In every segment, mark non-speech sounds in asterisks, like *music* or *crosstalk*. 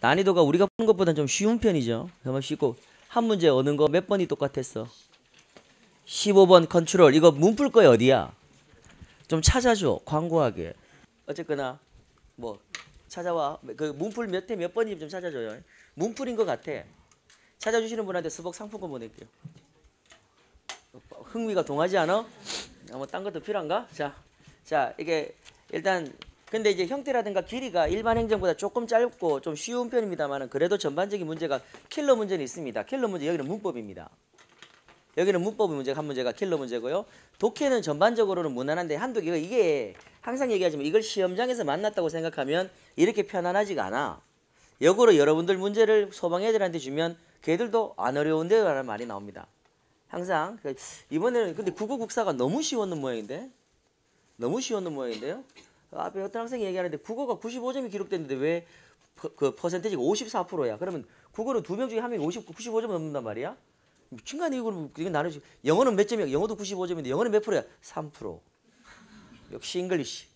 난이도가 우리가 푸는 것보다좀 쉬운 편이죠. 정말 쉽고 한 문제 어는 거 몇 번이 똑같았어. 15번 컨트롤 이거 문풀 거야 어디야? 좀 찾아줘 광고하게. 어쨌거나 뭐 찾아와 그 문풀 몇회몇번이지좀 찾아줘요. 문풀인 것 같아. 찾아주시는 분한테 수복 상품권 보낼게요. 흥미가 동하지 않아? 아뭐 딴 것도 필요한가? 자, 자 이게 일단 근데 이제 형태라든가 길이가 일반 행정보다 조금 짧고 좀 쉬운 편입니다만 그래도 전반적인 문제가 킬러 문제는 있습니다. 킬러 문제 여기는 문법입니다. 여기는 문법 문제가 한 문제가 킬러 문제고요. 독해는 전반적으로는 무난한데 한두 개가 이게 항상 얘기하지만 이걸 시험장에서 만났다고 생각하면 이렇게 편안하지가 않아. 역으로 여러분들 문제를 소방 애들한테 주면 걔들도 안 어려운데요 라는 말이 나옵니다. 항상 그 이번에는 근데 국어 국사가 너무 쉬웠는 모양인데 너무 쉬웠는 모양인데요. 그 앞에 어떤 학생이 얘기하는데 국어가 95점이 기록됐는데 왜 그 퍼센테이지가 54%야. 그러면 국어는 두명 중에 한 명이 50, 95점 넘는단 말이야. 미친간이 거는이거 나누지. 영어는 몇 점이야? 영어도 95점인데 영어는 몇 프로야? 3%. 역시 잉글리시.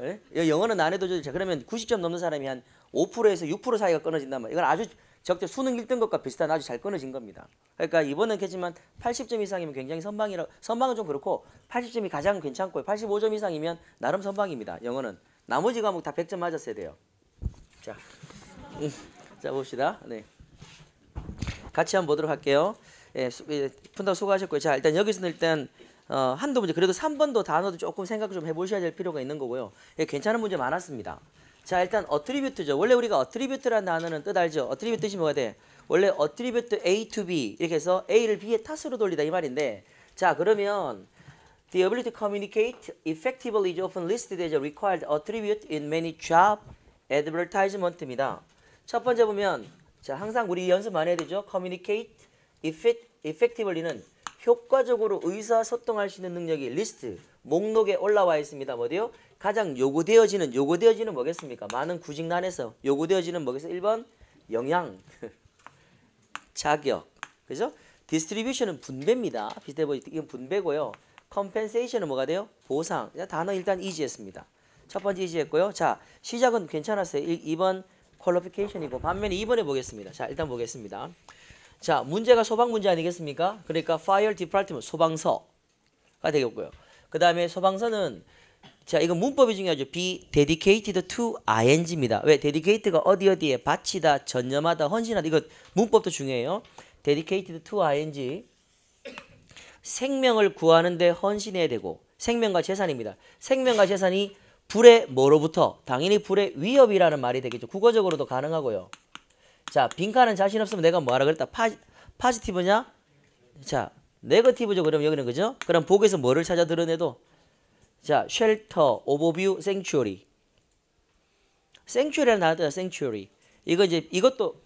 예? 영어는 안 해도 되지 그러면 90점 넘는 사람이 한 5%에서 6% 사이가 끊어진단 말이야. 이건 아주 적재 수능 1등급과 비슷한 아주 잘 끊어진 겁니다. 그러니까 이번은 그렇지만 80점 이상이면 굉장히 선방이라 선방은 좀 그렇고 80점이 가장 괜찮고 요 85점 이상이면 나름 선방입니다. 영어는 나머지 과목 다 100점 맞았어야 돼요. 자, 음, 자 봅시다. 네, 같이 한번 보도록 할게요. 예, 예, 푼다 수고하셨고요. 자, 일단 여기서는 일단 어, 한두 문제 그래도 3번도 단어도 조금 생각 좀 해보셔야 될 필요가 있는 거고요. 예, 괜찮은 문제 많았습니다. 자 일단 어트리뷰트죠. 원래 우리가 어트리뷰트라는 단어는 뜻 알죠? 어트리뷰트 이 뭐가 돼? 원래 어트리뷰트 A to B 이렇게 해서 A를 B의 탓으로 돌리다 이 말인데 자 그러면 The ability to communicate effectively is often listed as a required attribute in many job advertisement입니다. 첫 번째 보면 자 항상 우리 연습 많이 해야 되죠. communicate effectively는 효과적으로 의사소통할 수 있는 능력이 리스트 목록에 올라와 있습니다. 뭐디요? 가장 요구되어지는 요구되어지는 뭐겠습니까? 많은 구직난에서 요구되어지는 뭐겠어요? 1번 영향, *laughs* 자격, 그죠? 디스트리뷰션은 분배입니다. 비슷해 보이죠? 이건 분배고요. 컴펜세이션은 뭐가 돼요? 보상. 단어 일단 이지했습니다. 첫 번째 이지했고요. 자, 시작은 괜찮았어요. 1, 2번 퀄리피케이션이고 반면에 2번에 보겠습니다. 자, 일단 보겠습니다. 자, 문제가 소방 문제 아니겠습니까? 그러니까 파이어 디 d e p a r 소방서가 되겠고요. 그 다음에 소방서는 자, 이건 문법이 중요하죠. be dedicated to ing입니다. 왜? dedicate가 어디 어디에 바치다, 전념하다, 헌신하다. 이거 문법도 중요해요. dedicated to ing. 생명을 구하는데 헌신해야 되고 생명과 재산입니다. 생명과 재산이 불의 뭐로부터 당연히 불의 위협이라는 말이 되겠죠. 국어적으로도 가능하고요. 자, 빈칸은 자신 없으면 내가 뭐하라 그랬다. 파, 파지티브냐? 자, 네거티브죠. 그럼 여기는 그죠? 그럼 보기에서 뭐를 찾아 드러내도 자, 쉘터, 오버뷰, 생츄리. 생츄리라는 단어다. 생츄리. 이거 이제 이것도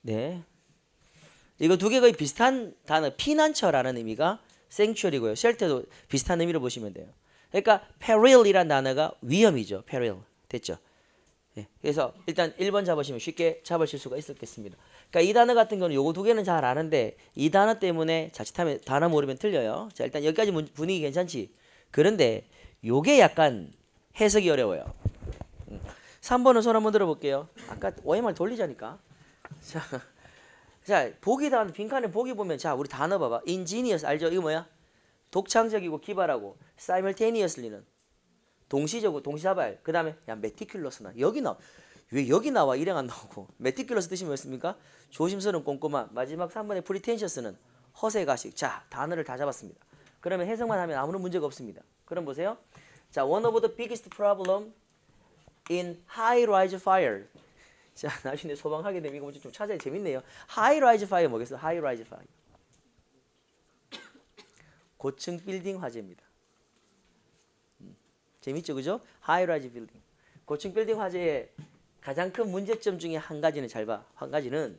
네. 이거 두 개가 비슷한 단어 피난처라는 의미가 생츄리고요. 쉘터도 비슷한 의미로 보시면 돼요. 그러니까 peril이란 단어가 위험이죠. peril. 됐죠? 네. 그래서 일단 1번 잡으시면 쉽게 잡으실 수가 있었겠습니다. 그러니까 이 단어 같은 경우는 요거 두 개는 잘 아는데 이 단어 때문에 자칫하면 단어 모르면 틀려요. 자 일단 여기까지 문, 분위기 괜찮지? 그런데 요게 약간 해석이 어려워요. 3번은 음. 손 한번 들어볼게요. 아까 OMR 돌리자니까. 자, *laughs* 자 보기 단 빈칸에 보기 보면 자 우리 단어 봐봐. ingenious 알죠? 이거 뭐야? 독창적이고 기발하고 simultaneously는 동시적으로 동시다발. 그 다음에 야 meticulous는 여기 나왜 여기 나와 일행 안 나오고 메티큘러스 뜻이 뭐였습니까? 조심스러운 꼼꼼함 마지막 3번의 프리텐셔스는 허세가식 자 단어를 다 잡았습니다 그러면 해석만 하면 아무런 문제가 없습니다 그럼 보세요 자 One of the biggest problem in high-rise fire 자 *laughs* 나중에 소방하게 되면 이거 좀 찾아야 재밌네요 high-rise fire 뭐겠어? high-rise fire 고층 빌딩 화재입니다 음, 재밌죠 그죠? high-rise 빌딩 고층 빌딩 화재의 가장 큰 문제점 중에 한 가지는 잘 봐. 한 가지는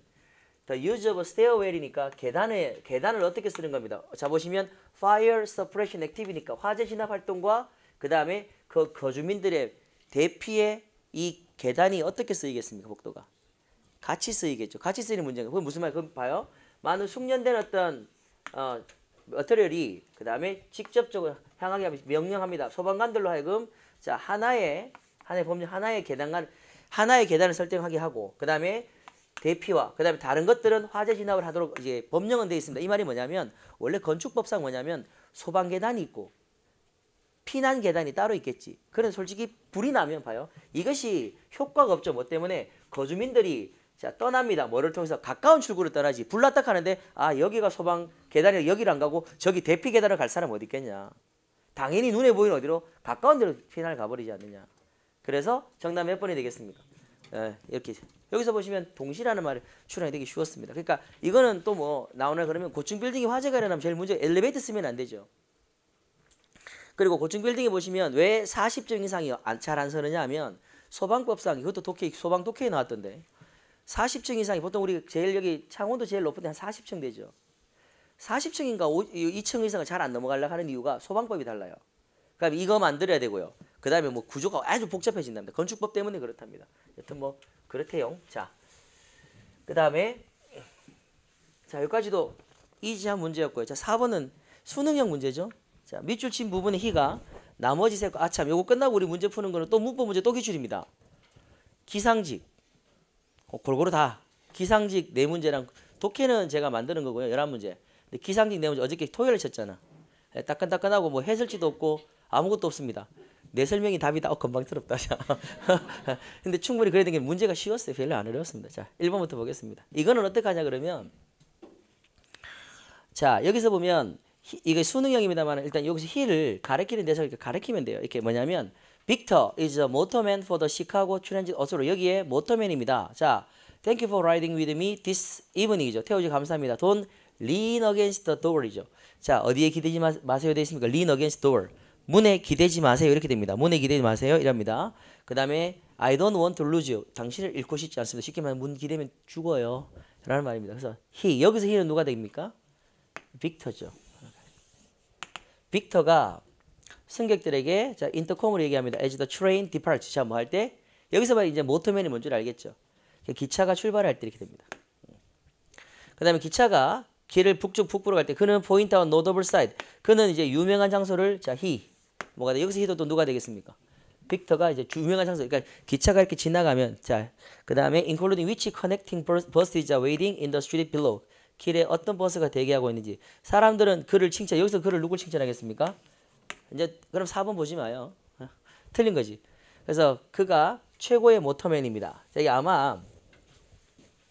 더 유저버 스 e of 이니까 계단에 계단을 어떻게 쓰는 겁니다. 자 보시면 fire suppression activity니까 화재 진압 활동과 그다음에 그 거주민들의 대피에 이 계단이 어떻게 쓰이겠습니까? 복도가 같이 쓰이겠죠. 같이 쓰이는 문제가 그 무슨 말? 그 봐요. 많은 숙련된 어떤 어 어터리얼이 그다음에 직접적으로 향하게 명령합니다. 소방관들로 하여금 자 하나의 하나의 법령 하나의 계단간 하나의 계단을 설정하게 하고 그 다음에 대피와 그 다음에 다른 것들은 화재 진압을 하도록 이제 법령은 되어 있습니다. 이 말이 뭐냐면 원래 건축법상 뭐냐면 소방 계단이 있고 피난 계단이 따로 있겠지. 그런 솔직히 불이 나면 봐요. 이것이 효과가 없죠. 뭐 때문에 거주민들이 자 떠납니다. 뭐를 통해서 가까운 출구를 떠나지. 불났다 하는데 아 여기가 소방 계단이 여기를 안 가고 저기 대피 계단을 갈 사람 어디 있겠냐. 당연히 눈에 보이는 어디로 가까운 데로 피난을 가버리지 않느냐. 그래서 정답 몇 번이 되겠습니까? 예, 이렇게 여기서 보시면 동시라는 말이 출항이 되기 쉬웠습니다. 그러니까 이거는 또 뭐 나오나 그러면 고층 빌딩이 화재가 일어나면 제일 문제 엘리베이터 쓰면 안 되죠. 그리고 고층 빌딩에 보시면 왜 40점 이상이 잘 안 서느냐 하면 소방법상 이것도 독해 소방 독해에 나왔던데 40층 이상이 보통 우리 제일 여기 창원도 제일 높은데 한 40층 되죠. 40층인가 5, 2층 이상을 잘 안 넘어가려고 하는 이유가 소방법이 달라요. 그러 이거 만들어야 되고요. 그 다음에 뭐 구조가 아주 복잡해진답니다. 건축법 때문에 그렇답니다. 여튼 뭐 그렇대요. 자, 그 다음에 자 여기까지도 이지한 문제였고요. 자 4번은 수능형 문제죠. 자 밑줄 친 부분의 희가 나머지 세 아참 요거 끝나고 우리 문제 푸는 거는 또 문법 문제 또 기출입니다. 기상직 어, 골고루 다 기상직 네 문제랑 독해는 제가 만드는 거고요. 열한 문제. 근데 기상직 네 문제 어저께 토요일에 쳤잖아. 예, 따끈따끈하고 뭐 해설지도 없고 아무것도 없습니다. 내 설명이 답이다. 어, 건방스럽다. *laughs* 근데 충분히 그래야 문제가 쉬웠어요. 별로 안 어려웠습니다. 자, 1번부터 보겠습니다. 이거는 어떻게 하냐 그러면 자, 여기서 보면 이게 수능형입니다만 일단 여기서 힐을 가리키는 데서 이렇게 가리키면 돼요. 이렇게 뭐냐면 빅터 is a motorman for the Chicago Transit Authority. 어, 여기에 모터맨입니다. 자, thank you for riding with me this evening이죠. 태우지 감사합니다. 돈 lean against the door이죠. 자, 어디에 기대지 마세요 되어 있습니까? lean against door. 문에 기대지 마세요. 이렇게 됩니다. 문에 기대지 마세요. 이랍니다. 그 다음에 I don't want to lose you. 당신을 잃고 싶지 않습니다. 쉽게 말하면 문 기대면 죽어요. 라는 말입니다. 그래서 he. 여기서 he는 누가 됩니까? 빅터죠. 빅터가 승객들에게 자 인터콤으로 얘기합니다. As the train departs. 자, 뭐 할 때? 여기서 봐 이제 모터맨이 뭔 줄 알겠죠. 기차가 출발할 때 이렇게 됩니다. 그 다음에 기차가 길을 북쪽 북부로 갈 때 그는 포인트와 노더블 사이드. 그는 이제 유명한 장소를 자 he 뭐가 돼? 여기서 히도 또 누가 되겠습니까? 빅터가 이제 유명한 장소, 그러니까 기차가 이렇게 지나가면 자, 그 다음에 including which connecting bus is waiting in the street below. 길에 어떤 버스가 대기하고 있는지 사람들은 그를 칭찬 여기서 그를 누굴 칭찬하겠습니까? 이제 그럼 4번 보지 마요. 어, 틀린 거지. 그래서 그가 최고의 모터맨입니다. 이게 아마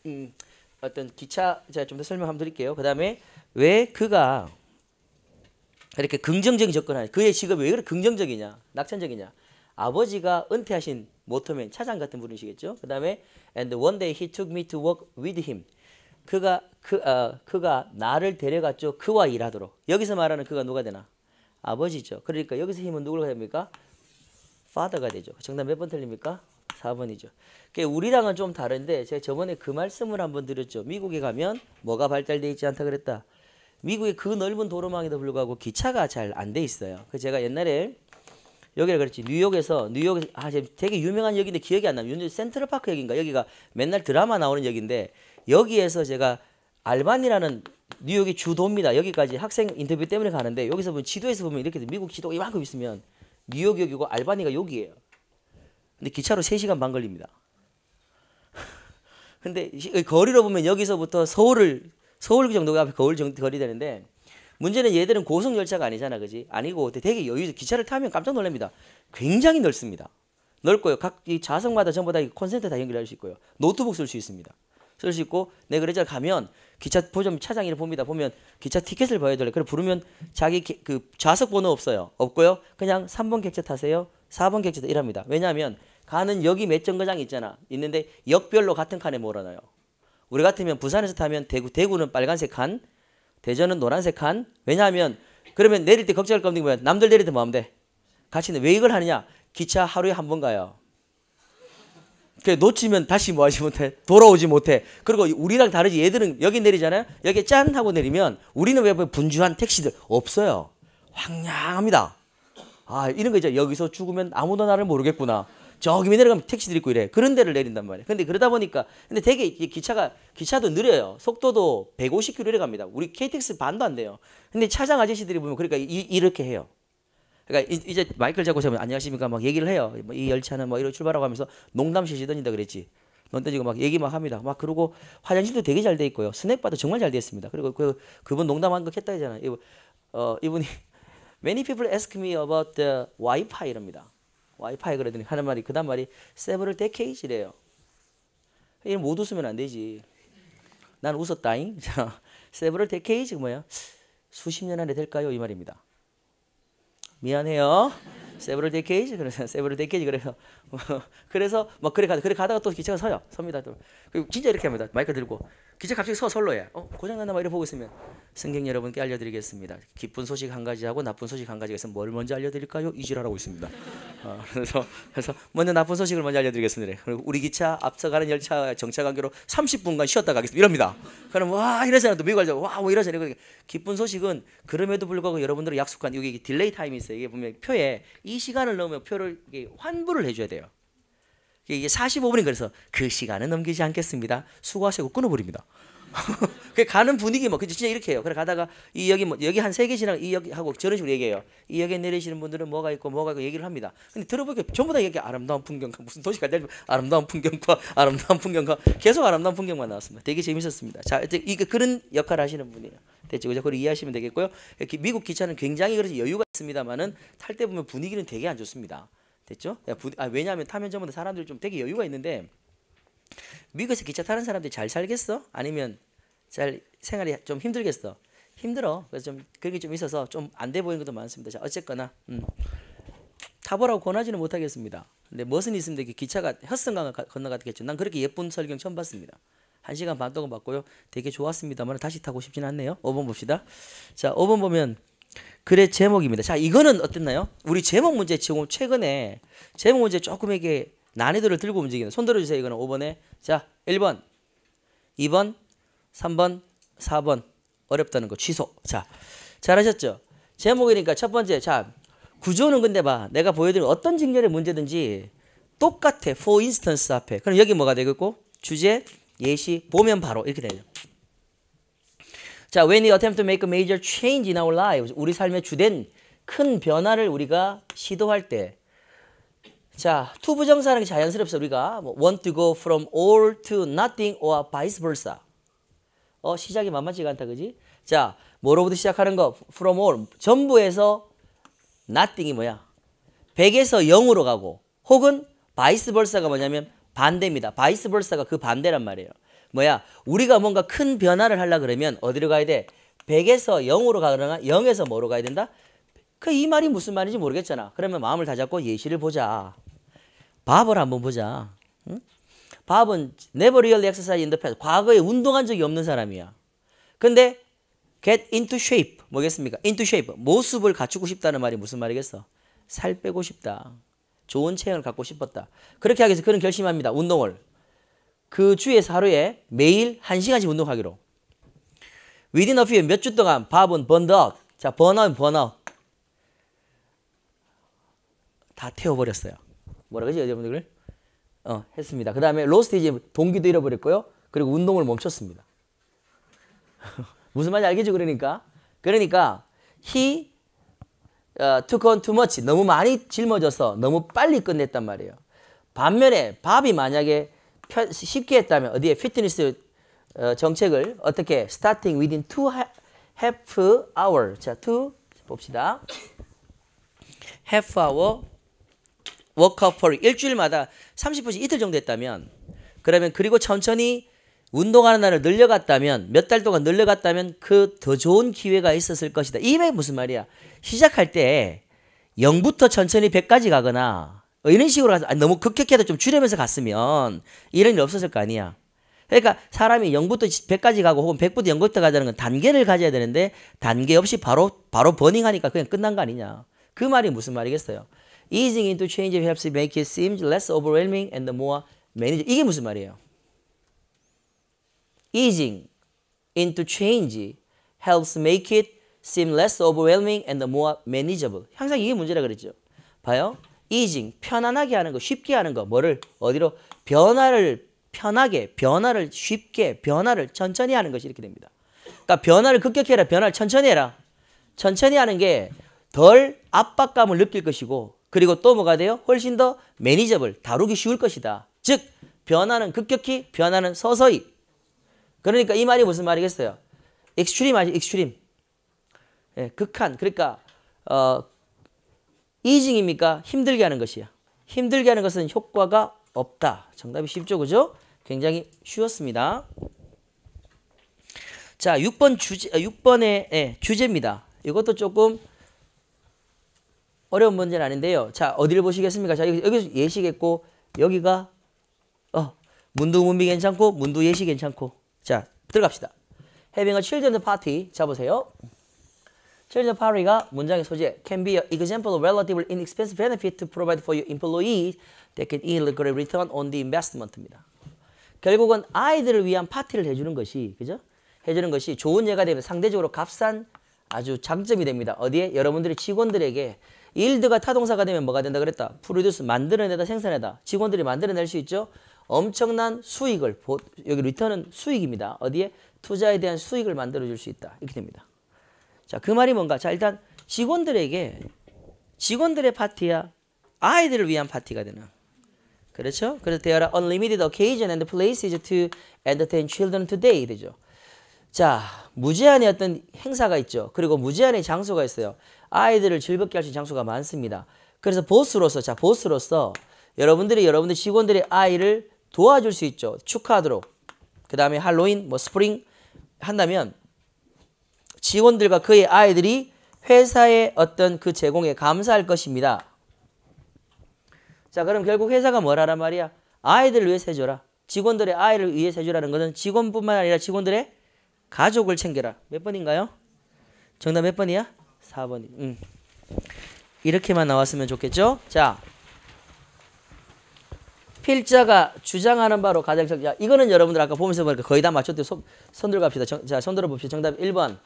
음, 어떤 기차 제가 좀 더 설명 한번 드릴게요. 그 다음에 왜 그가 그렇게 긍정적인 접근하는 그의 직업이 왜 그렇게 긍정적이냐 낙천적이냐 아버지가 은퇴하신 모터맨 차장 같은 분이시겠죠 그 다음에 and one day he took me to work with him 그가 그, 어, 그가 나를 데려갔죠 그와 일하도록 여기서 말하는 그가 누가 되나 아버지죠 그러니까 여기서 힘은 누구로 됩니까 father가 되죠 정답 몇 번 틀립니까 4번이죠. 그러 우리랑은 좀 다른데 제가 저번에 그 말씀을 한번 드렸죠. 미국에 가면 뭐가 발달되어 있지 않다 그랬다. 미국의 그 넓은 도로망에도 불구하고 기차가 잘 안 돼 있어요. 그 제가 옛날에 여기를 그랬지 뉴욕에서 뉴욕에 아 되게 유명한 역인데 기억이 안 나요. 센트럴 파크 역인가 여기가 맨날 드라마 나오는 역인데 여기에서 제가 알반이라는 뉴욕의 주도입니다. 여기까지 학생 인터뷰 때문에 가는데 여기서 보면 지도에서 보면 이렇게 미국 지도 이만큼 있으면 뉴욕 여기고 알바니가 여기예요. 근데 기차로 3시간 반 걸립니다. *laughs* 근데 거리로 보면 여기서부터 서울을 서울 그 정도가 앞에 거울 정, 거리 되는데 문제는 얘들은 고속 열차가 아니잖아, 그지? 아니고 되게 여유 기차를 타면 깜짝 놀랍니다. 굉장히 넓습니다. 넓고요. 각 이 좌석마다 전부 다 콘센트 다 연결할 수 있고요. 노트북 쓸 수 있습니다. 쓸 수 있고 내 그레저 가면 기차 보점 차장이를 봅니다. 보면 기차 티켓을 봐야 달래 그래 부르면 자기 게, 그 좌석 번호 없어요. 없고요. 그냥 3번 객차 타세요. 4번 객차 이랍니다. 왜냐하면 가는 여기 몇 정거장 있잖아. 있는데 역별로 같은 칸에 몰아놔요. 우리 같으면 부산에서 타면 대구, 대구는 빨간색 한, 대전은 노란색 한. 왜냐하면 그러면 내릴 때 걱정할 거 없는 게 뭐야? 남들 내릴 때뭐 하면 돼? 같이 왜 이걸 하느냐? 기차 하루에 한 번 가요. 그 놓치면 다시 뭐 하지 못해? 돌아오지 못해. 그리고 우리랑 다르지 얘들은 여기 내리잖아요. 여기 짠 하고 내리면 우리는 왜 분주한 택시들 없어요. 황량합니다. 아 이런 거 이제 여기서 죽으면 아무도 나를 모르겠구나. 저기 밑 내려가면 택시들 이 있고 이래. 그런 데를 내린단 말이에요. 근데 그러다 보니까 근데 되게 기차가 기차도 느려요. 속도도 150km 내려갑니다. 우리 KTX 반도 안 돼요. 근데 차장 아저씨들이 보면 그러니까 이, 이 렇게 해요. 그러니까 이제 마이클 잡고 세면 안녕하십니까 막 얘기를 해요. 뭐 이 열차는 뭐 이런 출발하고 하면서 농담시 시던진다 그랬지. 던지고 막 얘기 막 합니다. 막 그러고 화장실도 되게 잘 돼 있고요. 스낵바도 정말 잘돼 있습니다. 그리고 그 그분 농담한 거 했다 했잖아요. 이분, 어, 이분이 *laughs* Many people ask me about the Wi-Fi 이랍니다. 와이파이 그러더니 하는 말이 그다음 말이 세브를 데케이지래요. 얘는 못 웃으면 안 되지. 난 웃었다잉. *laughs* 세브를 데케이지 뭐야? 수십 년 안에 될까요? 이 말입니다. 미안해요. 세브를 데케이지 그래서 *laughs* 세브를 데케이지 *laughs* 그래서 그래서 뭐 막 그래 가다 그래 가다가 또 기차가 서요. 섭니다. 또. 그리고 진짜 이렇게 합니다. 마이크 들고 기자 갑자기 서설로야. 어, 고장났나 막 이래 보고 있으면 승객 여러분께 알려드리겠습니다. 기쁜 소식 한 가지하고 나쁜 소식 한 가지가 있으면 뭘 먼저 알려드릴까요? 이질하라고 있습니다. 어, 그래서 그래서 먼저 나쁜 소식을 먼저 알려드리겠습니다. 그리고 우리 기차 앞서가는 열차 정차 관계로 30분간 쉬었다 가겠습니다. 이럽니다. 그럼 와 이러잖아요. 또 미국 알죠? 와뭐 이러잖아요. 그러니까 기쁜 소식은 그럼에도 불구하고 여러분들은 약속한 여기 딜레이 타임이 있어요. 이게 분명히 표에 이 시간을 넘으면 표를 환불을 해줘야 돼요. 이게 45분이 그래서 그 시간은 넘기지 않겠습니다. 수고하시고 끊어버립니다. *laughs* 그 가는 분위기 뭐 진짜 이렇게 해요. 그래 가다가 이 여기 뭐 여기 한 세개 지나 이 여기 하고 저런 식으로 얘기해요. 이 여기 내리시는 분들은 뭐가 있고 뭐가 있고 얘기를 합니다. 근데 들어보니까 전부 다 이게 렇 아름다운 풍경과 무슨 도시가 되지 아름다운 풍경과 *laughs* 아름다운 풍경과 계속 아름다운 풍경만 나왔습니다. 되게 재밌었습니다. 자, 이게 그 그런 역할을 하시는 분이에요. 대체 그죠? 그걸 이해하시면 되겠고요. 미국 기차는 굉장히 그래서 여유가 있습니다만은 탈때 보면 분위기는 되게 안 좋습니다. 됐죠? 아, 왜냐하면 타면전보다 사람들이 좀 되게 여유가 있는데 미국에서 기차 타는 사람들이 잘 살겠어? 아니면 잘 생활이 좀 힘들겠어? 힘들어. 그래서 좀 그런 게좀 있어서 좀 안 돼 보이는 것도 많습니다. 자, 어쨌거나 음. 타보라고 권하지는 못하겠습니다. 근데 멋은 있으면 되게 기차가 헛성강을 건너갔겠죠. 난 그렇게 예쁜 설경 처음 봤습니다. 한 시간 반 동안 봤고요. 되게 좋았습니다만 다시 타고 싶진 않네요. 5번 봅시다. 자, 5번 보면 글의 제목입니다. 자, 이거는 어땠나요? 우리 제목 문제 지금 최근에 제목 문제 조금 이게 난이도를 들고 움직이는 손 들어 주세요. 이거는 5번에. 자, 1번. 2번. 3번. 4번. 어렵다는 거 취소. 자. 잘하셨죠? 제목이니까 첫 번째. 자, 구조는 근데 봐. 내가 보여드린 어떤 직렬의 문제든지 똑같아. for instance 앞에. 그럼 여기 뭐가 되겠고? 주제, 예시, 보면 바로 이렇게 되죠. 자, when we attempt to make a major change in our lives, 우리 삶의 주된 큰 변화를 우리가 시도할 때, 자, 투부정사라는 게 자연스럽죠. 우리가 want to go from all to nothing or vice versa. 어, 시작이 만만치가 않다, 그지? 자, 뭐로부터 시작하는 거? from all. 전부에서 nothing이 뭐야? 100에서 0으로 가고, 혹은 vice versa가 뭐냐면 반대입니다. vice versa가 그 반대란 말이에요. 뭐야? 우리가 뭔가 큰 변화를 하려 그러면 어디로 가야 돼? 100에서 0으로 가거나 0에서 뭐로 가야 된다? 그 이 말이 무슨 말인지 모르겠잖아. 그러면 마음을 다잡고 예시를 보자. 밥을 한번 보자. 응? 밥은 never really exercise in the past. 과거에 운동한 적이 없는 사람이야. 근데 get into shape 뭐겠습니까? into shape 모습을 갖추고 싶다는 말이 무슨 말이겠어? 살 빼고 싶다. 좋은 체형을 갖고 싶었다. 그렇게 하기 위해서 그런 결심합니다. 운동을. 그 주에서 하루에 매일 1시간씩 운동하기로. Within a few 몇 주 동안 밥은 번덕. 자, 번아웃, 번아웃. 다 태워버렸어요. 뭐라 그러지, 여러분들? 어, 했습니다. 그 다음에 로스테이지 동기도 잃어버렸고요. 그리고 운동을 멈췄습니다. *laughs* 무슨 말인지 알겠죠, 그러니까? 그러니까, he uh, took on too much. 너무 많이 짊어져서 너무 빨리 끝냈단 말이에요. 반면에 밥이 만약에 쉽게 했다면 어디에 피트니스 어, 정책을 어떻게 starting within two half hour 자 two 봅시다 half hour 워크아웃 per 일주일마다 30분씩 이틀 정도 했다면 그러면 그리고 천천히 운동하는 날을 늘려갔다면 몇 달 동안 늘려갔다면 그 더 좋은 기회가 있었을 것이다. 이게 무슨 말이야? 시작할 때 0부터 천천히 100까지 가거나 이런 식으로 가서 너무 급격해도 좀 줄이면서 갔으면 이런 일 없었을 거 아니야. 그러니까 사람이 0부터 100까지 가고 혹은 100부터 0부터 가자는 건 단계를 가져야 되는데 단계 없이 바로 바로 버닝하니까 그냥 끝난 거 아니냐. 그 말이 무슨 말이겠어요? Easing into change helps make it seem less overwhelming and more manageable. 이게 무슨 말이에요? Easing into change helps make it seem less overwhelming and more manageable. 항상 이게 문제라 그랬죠. 봐요. 이징 편안하게 하는 거 쉽게 하는 거 뭐를 어디로 변화를 편하게 변화를 쉽게 변화를 천천히 하는 것이 이렇게 됩니다. 그러니까 변화를 급격해라 히 변화를 천천히 해라. 천천히 하는 게 덜 압박감을 느낄 것이고 그리고 또 뭐가 돼요? 훨씬 더 매니저블 다루기 쉬울 것이다. 즉 변화는 급격히 변화는 서서히. 그러니까 이 말이 무슨 말이겠어요? 익스트림 아시 익스트림. 예, 극한 그러니까 어, 이징입니까? 힘들게 하는 것이야. 힘들게 하는 것은 효과가 없다. 정답이 쉽죠, 그죠? 굉장히 쉬웠습니다. 자, 6번 주제, 6번의 아, 네, 예, 주제입니다. 이것도 조금 어려운 문제는 아닌데요. 자, 어디를 보시겠습니까? 자, 여기, 예시겠고, 여기가, 어, 문두 문비 괜찮고, 문두 예시 괜찮고. 자, 들어갑시다. Having a children's party. 자, 보세요. Charity 파리가 문장의 소재 can be an example of relatively inexpensive benefit to provide for your employees that can yield great return on the investment입니다. 결국은 아이들을 위한 파티를 해주는 것이 그죠? 해주는 것이 좋은 예가 되면 상대적으로 값싼 아주 장점이 됩니다. 어디에? 여러분들이 직원들에게 일드가 타동사가 되면 뭐가 된다 그랬다? 프로듀스 만들어내다 생산하다. 직원들이 만들어낼 수 있죠? 엄청난 수익을 여기 리턴은 수익입니다. 어디에? 투자에 대한 수익을 만들어줄 수 있다. 이렇게 됩니다. 자, 그 말이 뭔가? 자, 일단 직원들에게 직원들의 파티야 아이들을 위한 파티가 되는 그렇죠? 그래서 there are unlimited occasion and places to entertain children today 이러죠. 자, 무제한의 어떤 행사가 있죠. 그리고 무제한의 장소가 있어요. 아이들을 즐겁게 할 수 있는 장소가 많습니다. 그래서 보스로서, 자, 보스로서 여러분들이 여러분들 직원들의 아이를 도와줄 수 있죠. 축하하도록. 그 다음에 할로윈, 뭐 스프링 한다면 직원들과 그의 아이들이 회사의 어떤 그 제공에 감사할 것입니다. 자, 그럼 결국 회사가 뭐라란 말이야? 아이들을 위해세줘라 직원들의 아이를 위해세 해주라는 것은 직원뿐만 아니라 직원들의 가족을 챙겨라. 몇 번인가요? 정답 몇 번이야? 4번. 음. 이렇게만 나왔으면 좋겠죠? 자. 필자가 주장하는 바로 가장 적자 이거는 여러분들 아까 보면서 보니까 거의 다 맞췄대요. 손, 손 들고 갑시다. 정, 자, 손 들어 봅시다. 정답 1번.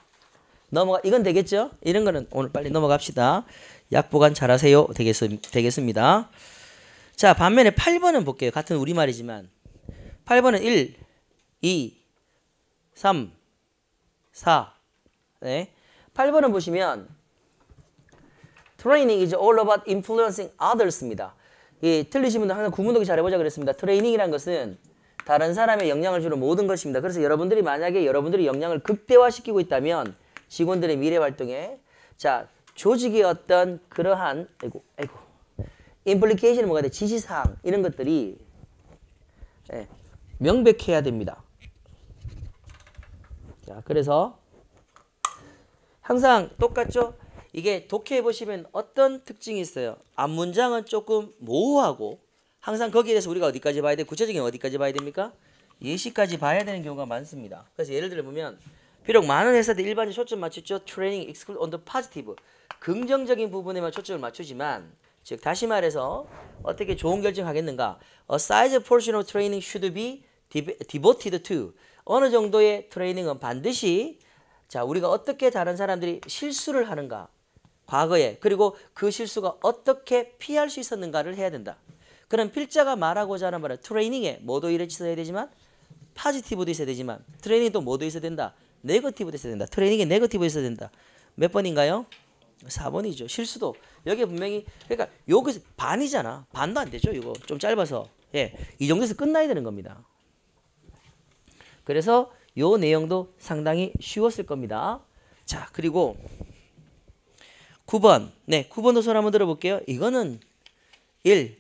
넘어가 이건 되겠죠? 이런 거는 오늘 빨리 넘어갑시다. 약 보관 잘하세요. 되겠, 습니다 자, 반면에 8번은 볼게요. 같은 우리말이지만 8번은 1, 2, 3, 4. 네. 8번은 보시면 트레이닝 is all about influencing others입니다. 이 틀리신 분들 항상 구문독기 잘해보자 그랬습니다. 트레이닝이란 것은 다른 사람의 영향을 주는 모든 것입니다. 그래서 여러분들이 만약에 여러분들이 영향을 극대화시키고 있다면 직원들의 미래 활동에 자 조직의 어떤 그러한 아이고 아이고 i m p l i c a t i o n 뭐가 돼 지시사항 이런 것들이 예, 명백해야 됩니다. 자 그래서 항상 똑같죠? 이게 독해 보시면 어떤 특징이 있어요? 앞 문장은 조금 모호하고 항상 거기에 대해서 우리가 어디까지 봐야 돼? 구체적인 어디까지 봐야 됩니까? 예시까지 봐야 되는 경우가 많습니다. 그래서 예를 들어 보면 비록 많은 회사들 일반적인 초점을 맞추죠. 트레이닝 익스클루드 온더 파지티브. 긍정적인 부분에만 초점을 맞추지만 즉 다시 말해서 어떻게 좋은 결정하겠는가? A size portion of training should be devoted to 어느 정도의 트레이닝은 반드시 자 우리가 어떻게 다른 사람들이 실수를 하는가 과거에 그리고 그 실수가 어떻게 피할 수 있었는가를 해야 된다. 그럼 필자가 말하고자 하는 말은 트레이닝에 뭐도 이래 있어야 되지만 파지티브도 있어야 되지만 트레이닝도 뭐도 있어야 된다. 네거티브 됐어야 된다. 트레이닝에 네거티브 있어야 된다. 몇 번인가요? 4번이죠. 실수도 여기 분명히 그러니까 여기서 반이잖아. 반도 안 되죠. 이거 좀 짧아서 예, 이 정도에서 끝나야 되는 겁니다. 그래서 요 내용도 상당히 쉬웠을 겁니다. 자, 그리고 9번. 네, 9번 도서 한번 들어볼게요. 이거는 1,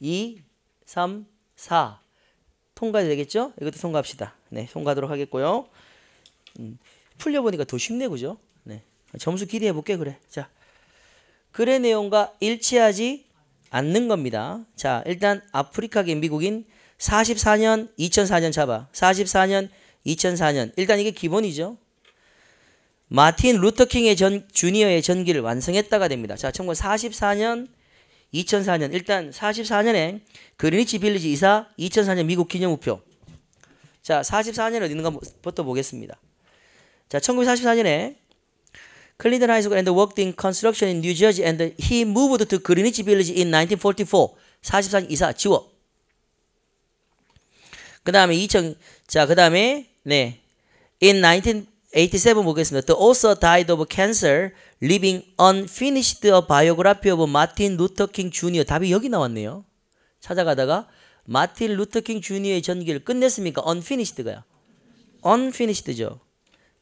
2, 3, 4 통과되겠죠? 이것도 통과합시다. 네, 통과하도록 하겠고요. 음, 풀려보니까 더 쉽네, 그죠? 네. 점수 기대해볼게, 그래. 자, 글의 내용과 일치하지 않는 겁니다. 자, 일단 아프리카계 미국인 44년, 2004년 잡아. 44년, 2004년. 일단 이게 기본이죠. 마틴 루터킹의 전, 주니어의 전기를 완성했다가 됩니다. 자, 1944년, 2004년. 일단 44년에 그린니치 빌리지 이사 2004년 미국 기념우표. 자, 44년 어디 있는가 부터 보겠습니다. 자, 1944년에 Clinton High School and worked in construction in New Jersey and he moved to Greenwich Village in 1944. 44년 이사 지워. 그 다음에 2000, 자, 그 다음에, 네. In 1987 보겠습니다. The author died of cancer, leaving unfinished a biography of Martin Luther King Jr. 답이 여기 나왔네요. 찾아가다가, 마틴 루터 킹 주니어의 전기를 끝냈습니까? unfinished가요. unfinished죠.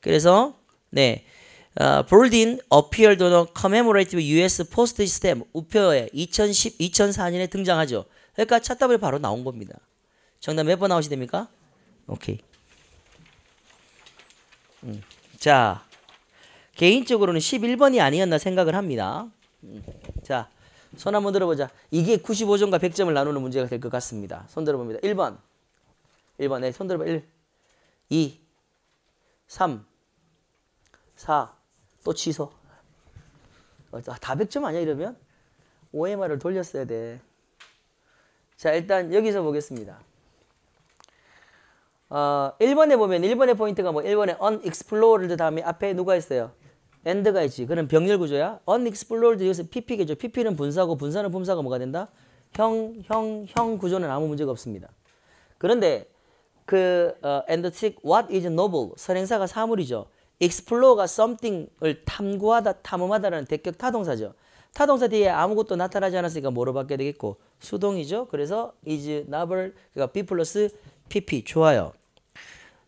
그래서 네. 어, 볼딘 어피얼도 a 커메모 o 이 a c o m m e m o r a US p o s t a g 우표에 2010, 2004년에 등장하죠. 그러니까 찾다보 바로 나온 겁니다. 정답 몇 번 나오시 됩니까? 오케이. 음. 자, 개인적으로는 11번이 아니었나 생각을 합니다. 음. 자, 손 한번 들어보자. 이게 95점과 100점을 나누는 문제가 될 것 같습니다. 손 들어봅니다. 1번. 1번. 네, 손 들어봐. 1, 2, 3, 4. 또 취소. 아, 다 100점 아니야 이러면? OMR을 돌렸어야 돼. 자 일단 여기서 보겠습니다. 어, 1번에 보면 1번의 포인트가 뭐 1번에 unexplored 다음에 앞에 누가 있어요? and가 있지. 그럼 병렬 구조야. unexplored 여기서 pp겠죠. pp는 분사고 분사는 품사가 뭐가 된다? 형, 형, 형 구조는 아무 문제가 없습니다. 그런데 그 어, and t what is n o b l 선행사가 사물이죠. explore가 something을 탐구하다, 탐험하다라는 대격 타동사죠. 타동사 뒤에 아무것도 나타나지 않았으니까 뭐로 바게 되겠고 수동이죠. 그래서 is novel 그러니까 b 플러스 pp 좋아요.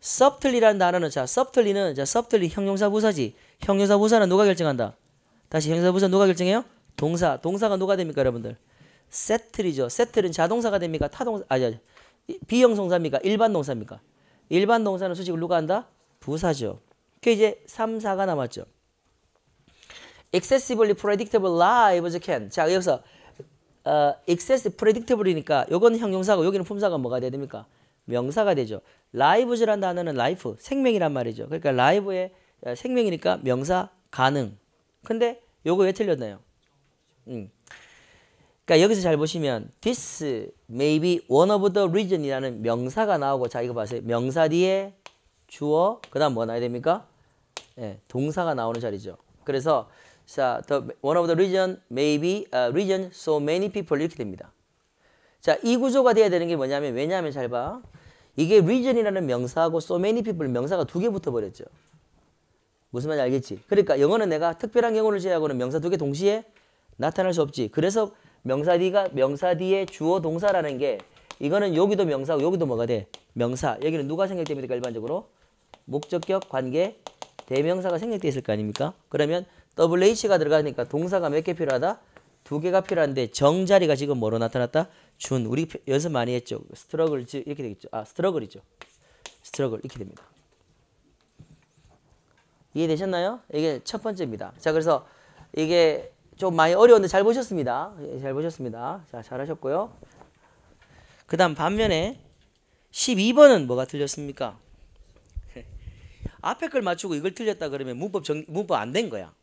subtly라는 단어는 자 subtly는 자 subtly 형용사 부사지. 형용사 부사는 누가 결정한다? 다시 형용사 부사 누가 결정해요? 동사. 동사가 누가 됩니까, 여러분들? 세틀이죠. 세틀은 자동사가 됩니까? 타동 아니, 아 비형성사입니까? 일반 동사입니까? 일반 동사는 수직으로 누가 한다? 부사죠. 그 이제 3, 4가 남았죠. excessively predictable lives can. 자, 여기서 어, excessive predictable이니까 요건 형용사고 여기는 품사가 뭐가 돼야 됩니까? 명사가 되죠. lives란 단어는 life, 생명이란 말이죠. 그러니까 live의 어, 생명이니까 명사 가능. 근데 요거 왜 틀렸나요? 음. 그러니까 여기서 잘 보시면 this may be one of the reason이라는 명사가 나오고 자 이거 봐세요 명사 뒤에 주어 그다음 뭐 나야 됩니까? 예, 동사가 나오는 자리죠. 그래서 자, the one of the region maybe uh, region so many people 이렇게 됩니다. 자, 이 구조가 돼야 되는 게 뭐냐면 왜냐하면 잘 봐. 이게 region이라는 명사하고 so many people 명사가 두 개 붙어 버렸죠. 무슨 말인지 알겠지? 그러니까 영어는 내가 특별한 경우를 제외하고는 명사 두 개 동시에 나타날 수 없지. 그래서 명사 뒤가 명사 뒤에 주어 동사라는 게 이거는 여기도 명사고 여기도 뭐가 돼? 명사. 여기는 누가 생략됩니까? 일반적으로 목적격 관계 대명사가 생략돼 있을 거 아닙니까? 그러면 WH가 들어가니까 동사가 몇 개 필요하다? 두 개가 필요한데 정자리가 지금 뭐로 나타났다? 준. 우리 연습 많이 했죠. 스트러글 이렇게 되겠죠. 아, 스트러글이죠. 스트러글 이렇게 됩니다. 이해되셨나요? 이게 첫 번째입니다. 자, 그래서 이게 좀 많이 어려운데 잘 보셨습니다. 예, 잘 보셨습니다. 자, 잘하셨고요. 그 다음 반면에 12번은 뭐가 틀렸습니까? 앞에 걸 맞추고 이걸 틀렸다 그러면 문법 정, 문법 안 된 거야.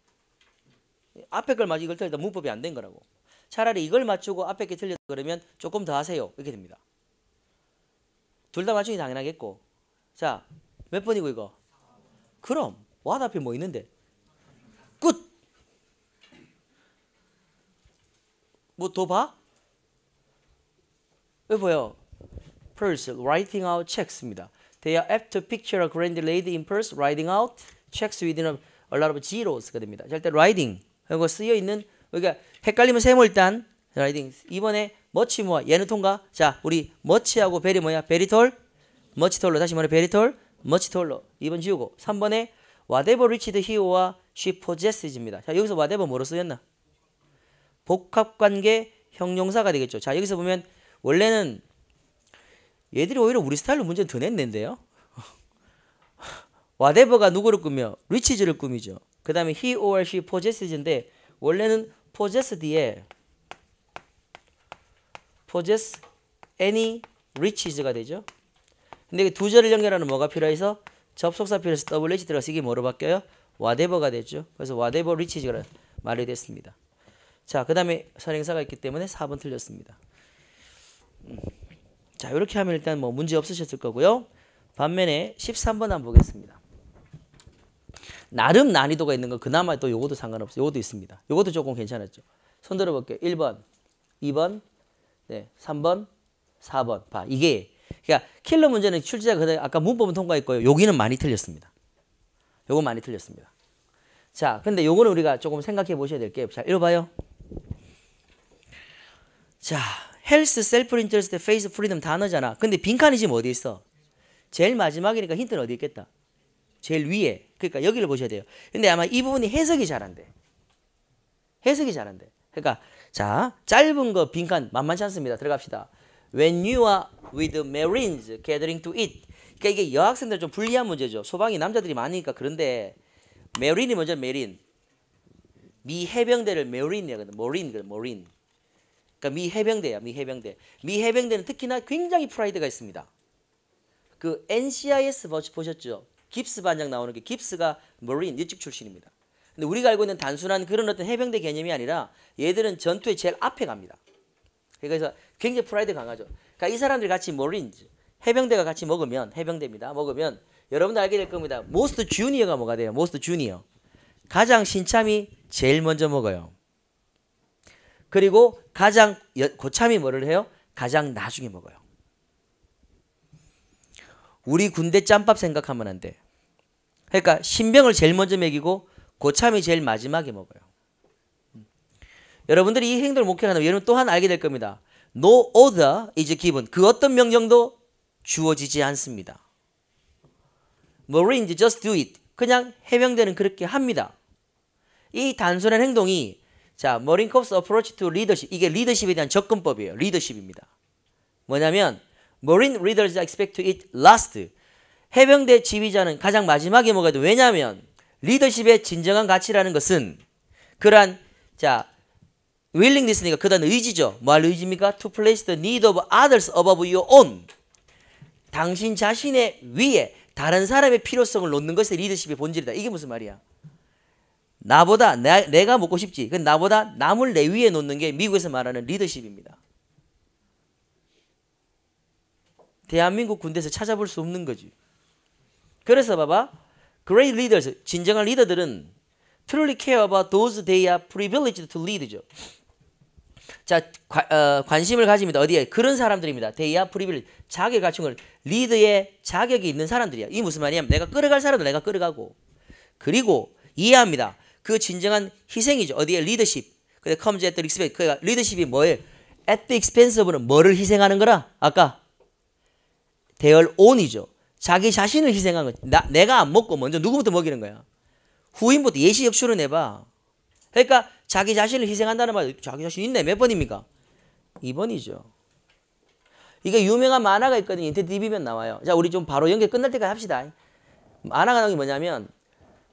앞에 걸 맞추고 이걸 틀렸다 문법이 안 된 거라고. 차라리 이걸 맞추고 앞에 게 틀렸다 그러면 조금 더 하세요. 이렇게 됩니다. 둘 다 맞추기 당연하겠고. 자, 몇 번이고 이거? 그럼 와드 앞에 뭐 있는데? 끝! 뭐 더 봐? 왜 보여? First, writing out checks입니다. They are apt to picture a grand lady in purse riding out checks within a, a lot of zeroes가 됩니다. 자, 일단 riding 이거 쓰여 있는 그러니까 헷갈리면 세모 일단 riding 이번에 much 뭐 얘는 통과. 자, 우리 much하고 베리 뭐야? 베리 톨 much 톨로 다시 말해 베리 톨 much 톨로 2번 지우고 3번에 whatever riched he와 she possesses입니다. 자, 여기서 whatever 뭐로 쓰였나? 복합관계 형용사가 되겠죠. 자, 여기서 보면 원래는 얘들이 오히려 우리 스타일로 문제는 더 냈는데요. 와데버가 *laughs* 누구를 꾸며? 리치즈를 꾸미죠. 그 다음에 he or she possesses인데 원래는 possess 뒤에 possess any riches가 되죠. 근데 그 두 절을 연결하는 뭐가 필요해서 접속사 필요해서 WH 들어가서 이게 뭐로 바뀌어요? w h a 가 되죠. 그래서 w h a t e v 가 말이 됐습니다. 자, 그 다음에 선행사가 있기 때문에 4번 틀렸습니다. 음. 자, 이렇게 하면 일단 뭐 문제 없으셨을 거고요. 반면에 13번 한번 보겠습니다. 나름 난이도가 있는 거 그나마 또 요것도 상관없어요. 요것도 있습니다. 요것도 조금 괜찮았죠. 손 들어 볼게요. 1번, 2번, 네, 3번, 4번. 봐. 이게 그러니까 킬러 문제는 출제자가 아까 문법은 통과했고요. 여기는 많이 틀렸습니다. 요거 많이 틀렸습니다. 자, 근데 요거는 우리가 조금 생각해 보셔야 될게요 자, 읽어 봐요. 자, 헬스, 셀프 인터레스트, 페이스, 프리덤 단어잖아. 근데 빈칸이 지금 어디 있어? 제일 마지막이니까 힌트는 어디 있겠다? 제일 위에. 그러니까 여기를 보셔야 돼요. 근데 아마 이 부분이 해석이 잘 안 돼. 해석이 잘 안 돼. 그러니까 자 짧은 거 빈칸 만만치 않습니다. 들어갑시다. When you are with Marines gathering to eat. 그러니까 이게 여학생들 좀 불리한 문제죠. 소방이 남자들이 많으니까 그런데 메린이 먼저 메린. 미 해병대를 메린이라거든. 모린, 모린. 그러니까 미 해병대야, 미 해병대. 미 해병대는 특히나 굉장히 프라이드가 있습니다. 그 NCIS 보셨죠? 깁스 반장 나오는 게 깁스가 머린 일찍 출신입니다. 근데 우리가 알고 있는 단순한 그런 어떤 해병대 개념이 아니라 얘들은 전투에 제일 앞에 갑니다. 그래서 굉장히 프라이드 강하죠. 그러니까 이 사람들이 같이 머린즈 해병대가 같이 먹으면 해병대입니다. 먹으면 여러분들 알게 될 겁니다. 모스트 주니어가 뭐가 돼요? 모스트 주니어. 가장 신참이 제일 먼저 먹어요. 그리고 가장 고참이 뭐를 해요? 가장 나중에 먹어요. 우리 군대 짬밥 생각하면 안 돼. 그러니까 신병을 제일 먼저 먹이고 고참이 제일 마지막에 먹어요. 음. 여러분들이 이 행동을 목격하면 여러분 또한 알게 될 겁니다. No order is given. 그 어떤 명령도 주어지지 않습니다. Marines just do it. 그냥 해병대는 그렇게 합니다. 이 단순한 행동이 자, Marine Corps Approach to Leadership. 이게 리더십에 대한 접근법이에요. 리더십입니다. 뭐냐면 머린 리더즈 expect leaders to eat last. 해병대 지휘자는 가장 마지막에 먹어야 돼. 왜냐하면 리더십의 진정한 가치라는 것은 그러한 자 willingness니까 그다음 의지죠. 뭐 할 의지입니까? To place the need of others above your own. 당신 자신의 위에 다른 사람의 필요성을 놓는 것이 리더십의 본질이다. 이게 무슨 말이야? 나보다 내, 가 먹고 싶지. 그 나보다 남을 내 위에 놓는 게 미국에서 말하는 리더십입니다. 대한민국 군대에서 찾아볼 수 없는 거지. 그래서 봐봐. Great leaders, 진정한 리더들은 truly care about those they are privileged to lead죠. 자, 관, 어, 관심을 가집니다. 어디에? 그런 사람들입니다. they are privileged. 자격 갖춘 걸 리드의 자격이 있는 사람들이야. 이 무슨 말이냐면 내가 끌어갈 사람도 내가 끌어가고 그리고 이해합니다. 그 진정한 희생이죠. 어디에 리더십. 그데 comes at the expense. 그 리더십이 뭐예요? at the expense of는 뭐를 희생하는 거라? 아까 대열 온이죠. 자기 자신을 희생한 거지. 나, 내가 안 먹고 먼저 누구부터 먹이는 거야? 후임부터 예시 역수를 내봐. 그러니까 자기 자신을 희생한다는 말 자기 자신 있네. 몇 번입니까? 2번이죠. 이게 유명한 만화가 있거든요. 인터넷 TV면 나와요. 자, 우리 좀 바로 연결 끝날 때까지 합시다. 만화가 나온 게 뭐냐면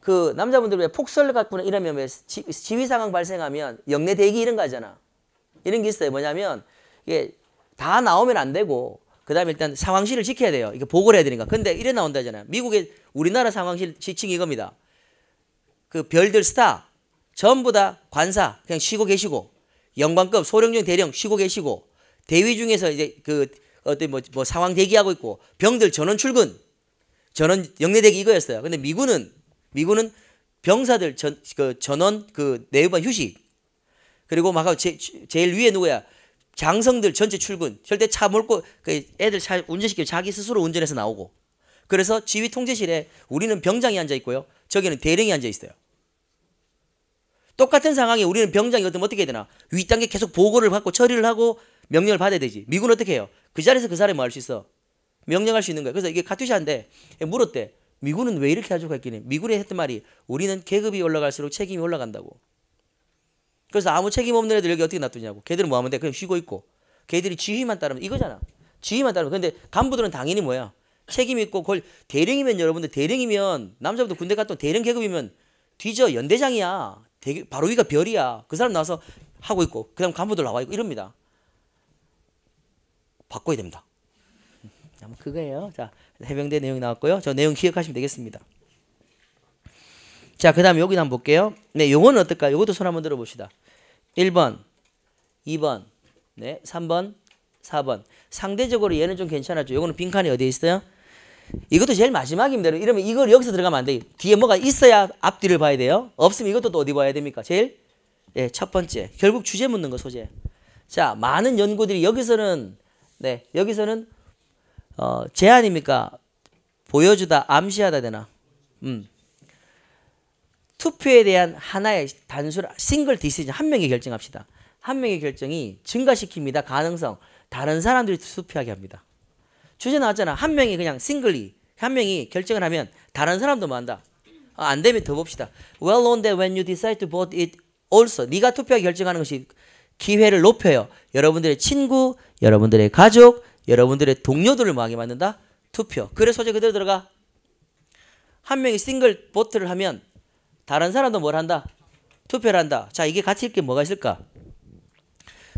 그 남자분들 왜 폭설 같거나 이러면 왜 지, 휘 상황 발생하면 영내 대기 이런 거 하잖아. 이런 게 있어요. 뭐냐면 이게 다 나오면 안 되고 그다음에 일단 상황실을 지켜야 돼요. 이게 보고를 해야 되니까. 근데 이래 나온다잖아요. 미국의 우리나라 상황실 지칭이 이겁니다. 그 별들 스타 전부 다 관사 그냥 쉬고 계시고 영광급 소령중 대령 쉬고 계시고 대위 중에서 이제 그 어떤 뭐, 뭐 상황 대기하고 있고 병들 전원 출근 전원 영내 대기 이거였어요. 근데 미군은 미군은 병사들 전, 그 전원 그 내후반 휴식 그리고 막 제, 제일 위에 누구야 장성들 전체 출근 절대 차 몰고 그 애들 차 운전시키고 자기 스스로 운전해서 나오고 그래서 지휘 통제실에 우리는 병장이 앉아 있고요 저기는 대령이 앉아 있어요 똑같은 상황에 우리는 병장이 어떻게 어떻게 해야 되나 위 단계 계속 보고를 받고 처리를 하고 명령을 받아야 되지 미군 어떻게 해요 그 자리에서 그 사람이 뭐 할 수 있어 명령할 수 있는 거야 그래서 이게 카투샤인데 물었대 미군은 왜 이렇게 하주갈기니 미군이 했던 말이 우리는 계급이 올라갈수록 책임이 올라간다고. 그래서 아무 책임 없는 애들 여기 어떻게 놔두냐고. 걔들은 뭐 하면 돼? 그냥 쉬고 있고. 걔들이 지휘만 따르면 이거잖아. 지휘만 따르면. 근데 간부들은 당연히 뭐야? 책임 있고 걸 대령이면 여러분들 대령이면 남자부터 군대 갔던 대령 계급이면 뒤져 연대장이야. 대, 바로 위가 별이야. 그 사람 나와서 하고 있고 그다음 간부들 나와 있고 이럽니다. 바꿔야 됩니다. 아마 그거예요. 자, 해병대 내용이 나왔고요. 저 내용 기억하시면 되겠습니다. 자, 그 다음에 여기 한번 볼게요. 네, 요거는 어떨까요? 요것도 손 한번 들어봅시다. 1번, 2번, 네, 3번, 4번. 상대적으로 얘는 좀 괜찮았죠. 요거는 빈칸이 어디에 있어요? 이것도 제일 마지막입니다. 이러면 이걸 여기서 들어가면 안 돼요. 뒤에 뭐가 있어야 앞뒤를 봐야 돼요. 없으면 이것도 또 어디 봐야 됩니까? 제일 예, 첫 번째. 결국 주제 묻는 거 소재. 자, 많은 연구들이 여기서는 네, 여기서는 어, 제안입니까? 보여주다, 암시하다 되나? 음. 투표에 대한 하나의 단순 싱글 디시전 한 명이 결정합시다. 한 명의 결정이 증가시킵니다. 가능성. 다른 사람들이 투표하게 합니다. 주제 나왔잖아. 한 명이 그냥 싱글리 한 명이 결정을 하면 다른 사람도 만다. 뭐 아, 안 되면 더 봅시다. Well known that when you decide to vote it also 네가 투표 결정하는 것이 기회를 높여요. 여러분들의 친구, 여러분들의 가족, 여러분들의 동료들을 뭐하게 만든다? 투표. 글의 소재 그대로 들어가. 한 명이 싱글 보트를 하면 다른 사람도 뭘 한다? 투표를 한다. 자, 이게 같이 읽게 뭐가 있을까?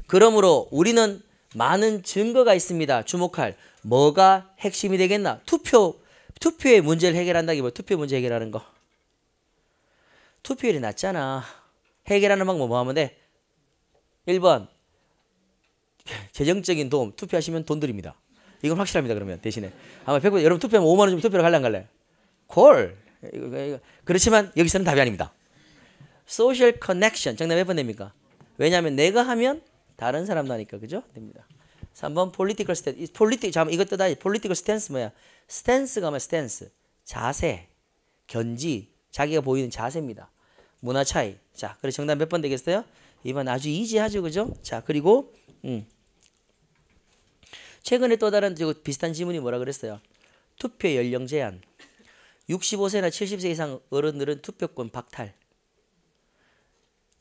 그러므로 우리는 많은 증거가 있습니다. 주목할 뭐가 핵심이 되겠나? 투표 투표의 문제를 해결한다기 뭐 투표 문제 해결하는 거. 투표율이 낮잖아. 해결하는 방법 뭐 하면 돼? 1번 재정적인 도움 투표하시면 돈 드립니다. 이건 확실합니다. 그러면 대신에 아마 100% 여러분 투표하면 5만 원 주면 투표를 갈래 안 갈래? 콜. 그렇지만 여기서는 답이 아닙니다. 소셜 커넥션 정답 몇 번 됩니까? 왜냐하면 내가 하면 다른 사람도 하니까 그죠? 됩니다. 3번 political stance. 폴리틱 잠 이것 도다 political stance 뭐야? 스탠스가 뭐야? 스탠스. 자세. 견지. 자기가 보이는 자세입니다. 문화 차이. 자, 그래 정답 몇 번 되겠어요? 이번 아주 이지하죠. 그죠? 자, 그리고 음. 최근에 또 다른 비슷한 질문이 뭐라 그랬어요? 투표 연령 제한. 65세나 70세 이상 어른들은 투표권 박탈.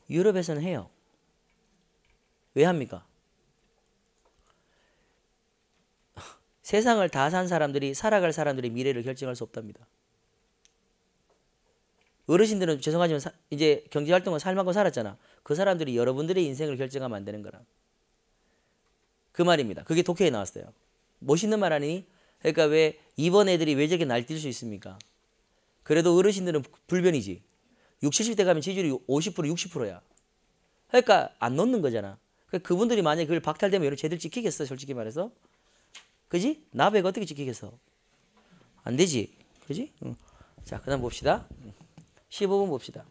유럽에서는 해요. 왜 합니까? 세상을 다산 사람들이 살아갈 사람들의 미래를 결정할 수 없답니다. 어르신들은 죄송하지만 사, 이제 경제활동은 살만큼 살았잖아. 그 사람들이 여러분들의 인생을 결정하면 안 되는 거라. 그 말입니다. 그게 독해에 나왔어요. 멋있는 말 아니니? 그러니까 왜 이번 애들이 왜 저렇게 날뛸 수 있습니까? 그래도 어르신들은 불변이지. 60, 70대 가면 지지율이 50% 60%야. 그러니까 안 넣는 거잖아. 그러니까 그분들이 만약에 그걸 박탈되면 여러분 쟤들 지키겠어 솔직히 말해서. 그지? 나배가 어떻게 지키겠어? 안 되지. 그지? 응. 자, 그 다음 봅시다. 15분 봅시다.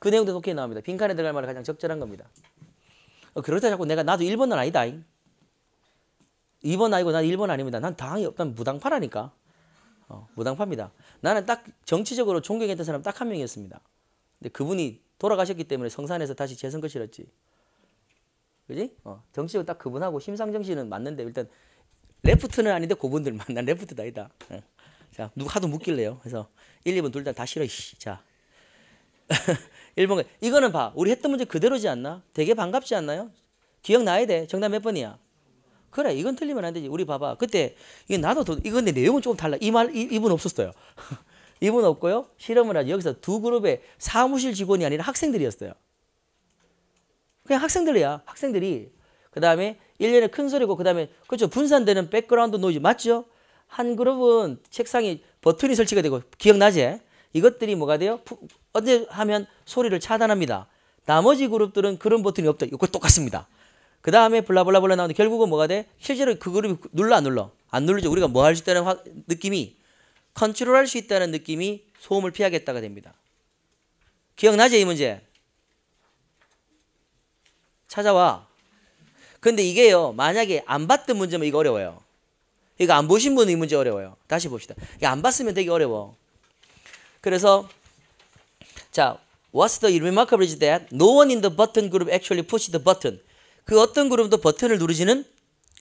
그 내용도 독해에 나옵니다. 빈칸에 들어갈 말이 가장 적절한 겁니다. 어, 그렇다 자꾸 내가 나도 1번은 아니다. 2번 아니고 난 1번 아닙니다. 난 당이 없다면 무당파라니까. 어, 무당파입니다. 나는 딱 정치적으로 존경했던 사람 딱 한 명이었습니다. 근데 그분이 돌아가셨기 때문에 성산에서 다시 재선거 치렀지. 그지? 어, 정치적으로 딱 그분하고 심상정 씨는 맞는데 일단 레프트는 아닌데 그분들 만난 레프트다 이다. 예. 자, 누가 하도 묶길래요. 그래서 1, 2번 둘 다다 싫어. 자. *laughs* 1번 이거는 봐. 우리 했던 문제 그대로지 않나? 되게 반갑지 않나요? 기억나야 돼. 정답 몇 번이야? 그래 이건 틀리면 안 되지. 우리 봐봐. 그때 이게 나도 이건데 내용은 조금 달라. 이 말 이분 없었어요. *laughs* 이분 없고요. 실험을 하죠. 여기서 두 그룹의 사무실 직원이 아니라 학생들이었어요. 그냥 학생들이야. 학생들이. 그 다음에 1년에큰 소리고 그 다음에 그렇죠. 분산되는 백그라운드 노이즈 맞죠? 한 그룹은 책상에 버튼이 설치가 되고 기억나지? 이것들이 뭐가 돼요? 어디 하면 소리를 차단합니다. 나머지 그룹들은 그런 버튼이 없다. 이거 똑같습니다. 그 다음에 블라블라블라 나오는데 결국은 뭐가 돼? 실제로 그 그룹이 눌러 안 눌러? 안 누르죠. 우리가 뭐 할 수 있다는 화, 느낌이 컨트롤할 수 있다는 느낌이 소음을 피하겠다가 됩니다. 기억나죠 이 문제? 찾아와. 근데 이게요 만약에 안 봤던 문제면 이거 어려워요. 이거 안 보신 분은 이 문제 어려워요. 다시 봅시다. 이안 봤으면 되게 어려워. 그래서 자, what's the remarkable is that no one in the button group actually pushed the button. 그 어떤 그룹도 버튼을 누르지는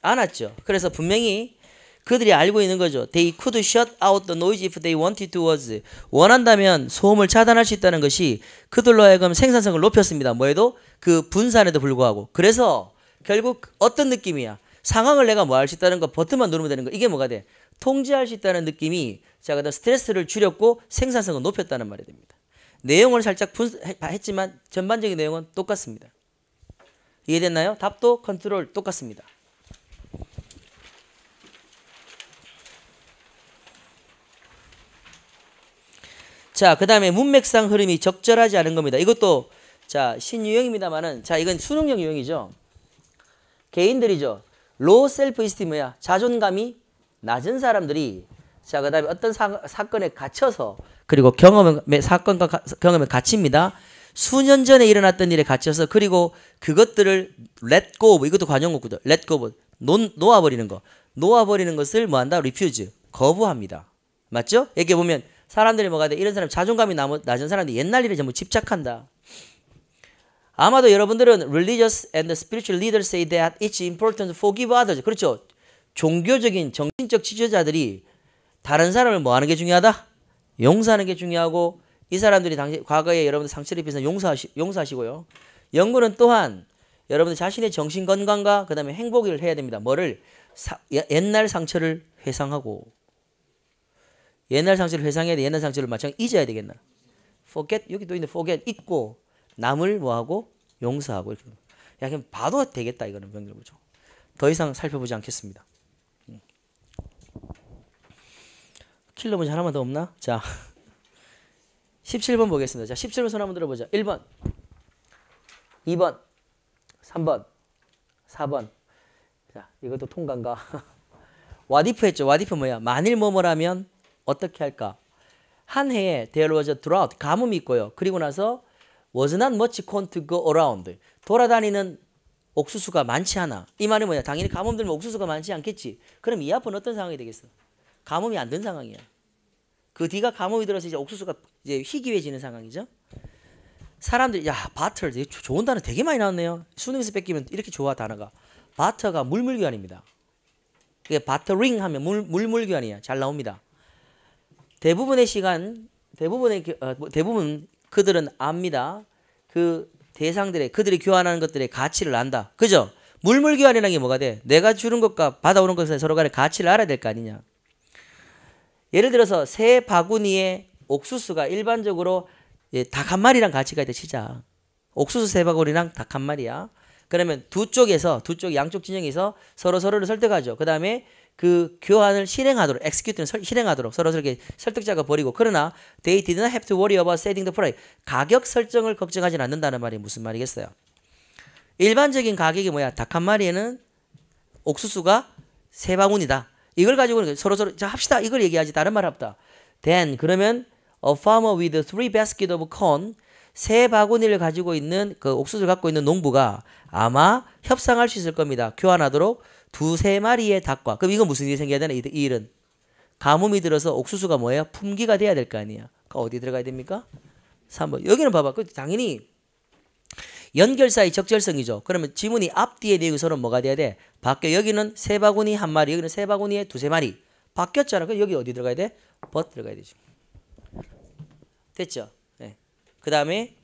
않았죠. 그래서 분명히 그들이 알고 있는 거죠. They could shut out the noise if they wanted to was. 원한다면 소음을 차단할 수 있다는 것이 그들로 하여금 생산성을 높였습니다. 뭐에도그 분산에도 불구하고. 그래서 결국 어떤 느낌이야? 상황을 내가 뭐 할 수 있다는 거 버튼만 누르면 되는 거. 이게 뭐가 돼? 통제할 수 있다는 느낌이 자, 제가 스트레스를 줄였고 생산성을 높였다는 말이 됩니다. 내용을 살짝 분했지만 전반적인 내용은 똑같습니다. 이해됐나요? 답도 컨트롤 똑같습니다. 자, 그 다음에 문맥상 흐름이 적절하지 않은 겁니다. 이것도 자 신유형입니다만은 자 이건 수능형 유형이죠. 개인들이죠. 로 셀프 이스티뭐야 자존감이 낮은 사람들이 자, 그 다음에 어떤 사, 사건에 갇혀서 그리고 경험의 사건과 가, 경험에 갇힙니다. 수년 전에 일어났던 일에 갇혀서 그리고 그것들을 렛고 이것도 관용구구죠. 렛고 놓아버리는 거. 놓아버리는 것을 뭐한다? 리퓨즈. 거부합니다. 맞죠? 이렇게 보면 사람들이 뭐가 돼? 이런 사람 자존감이 낮은 사람들이 옛날 일에 전부 집착한다. 아마도 여러분들은 religious and spiritual leaders say that it's important to forgive others. 그렇죠? 종교적인 정신적 지도자들이 다른 사람을 뭐 하는 게 중요하다? 용서하는 게 중요하고 이 사람들이 당시 과거에 여러분들 상처를 입혀서 용서하시, 용서하시고요. 연구는 또한 여러분들 자신의 정신 건강과 그다음에 행복을 해야 됩니다. 뭐를 사, 예, 옛날 상처를 회상하고 옛날 상처를 회상해야 돼. 옛날 상처를 마찬 잊어야 되겠나? forget 여기 또있는 forget 잊고 남을 뭐하고 용서하고 이렇게. 야 그럼 봐도 되겠다 이거는 명절 보죠. 더 이상 살펴보지 않겠습니다. 킬러문제 하나만 더 없나? 자, 17번 *laughs* 보겠습니다. 자, 17번 손 한번 들어보자. 1번, 2번, 3번, 4번. 자, 이것도 통과가 *laughs* 와디프 했죠. 와디프 뭐야? 만일 뭐뭐라면 어떻게 할까? 한 해에 there was a drought, 가뭄이 있고요. 그리고 나서 was not much corn to go around. 돌아다니는 옥수수가 많지 않아. 이 말이 뭐냐? 당연히 가뭄 들면 옥수수가 많지 않겠지. 그럼 이 앞은 어떤 상황이 되겠어? 가뭄이 안 된 상황이야. 그 뒤가 가뭄이 들어서 이제 옥수수가 이제 희귀해지는 상황이죠. 사람들이 야 바터 좋은 단어 되게 많이 나왔네요. 수능에서 뺏기면 이렇게 좋아 단어가 바터가 물물교환입니다. 그게 바터링 하면 물, 물물교환이야 잘 나옵니다. 대부분의 시간 대부분의 어, 뭐 대부분 그들은 압니다. 그 대상들의 그들이 교환하는 것들의 가치를 안다. 그죠? 물물교환이라는 게 뭐가 돼? 내가 주는 것과 받아오는 것에 서로 간의 가치를 알아야 될 거 아니냐. 예를 들어서 세 바구니에 옥수수가 일반적으로 예, 닭한 마리랑 같이 가야 돼시자 옥수수 세 바구니랑 닭 한 마리야. 그러면 두 쪽에서 두 쪽 양쪽 진영에서 서로 서로를 설득하죠. 그 다음에 그 교환을 실행하도록 엑스큐트는 실행하도록 서로 서로 이렇게 설득자가 버리고 그러나 they did not have to worry about setting the price 가격 설정을 걱정하진 않는다는 말이 무슨 말이겠어요? 일반적인 가격이 뭐야? 닭 한 마리에는 옥수수가 세 바구니다. 이걸 가지고 서로서로 자 합시다 이걸 얘기하지 다른 말 합다. Then 그러면 a farmer with three basket of corn 세 바구니를 가지고 있는 그 옥수수를 갖고 있는 농부가 아마 협상할 수 있을 겁니다. 교환하도록 두세 마리의 닭과 그럼 이건 무슨 일이 생겨야 되나 이, 이 일은 가뭄이 들어서 옥수수가 뭐예요? 품귀가 돼야 될 거 아니야. 그 어디 들어가야 됩니까? 3번. 여기는 봐봐. 그 당연히 연결사의 적절성이죠. 그러면 지문이 앞뒤에 내용이 네 서로 뭐가 돼야 돼? 바뀌어. 여기는 세 바구니 한 마리, 여기는 세 바구니에 두세 마리. 바뀌었잖아. 그럼 여기 어디 들어가야 돼? 벗 들어가야 되지. 됐죠? 네. 그 다음에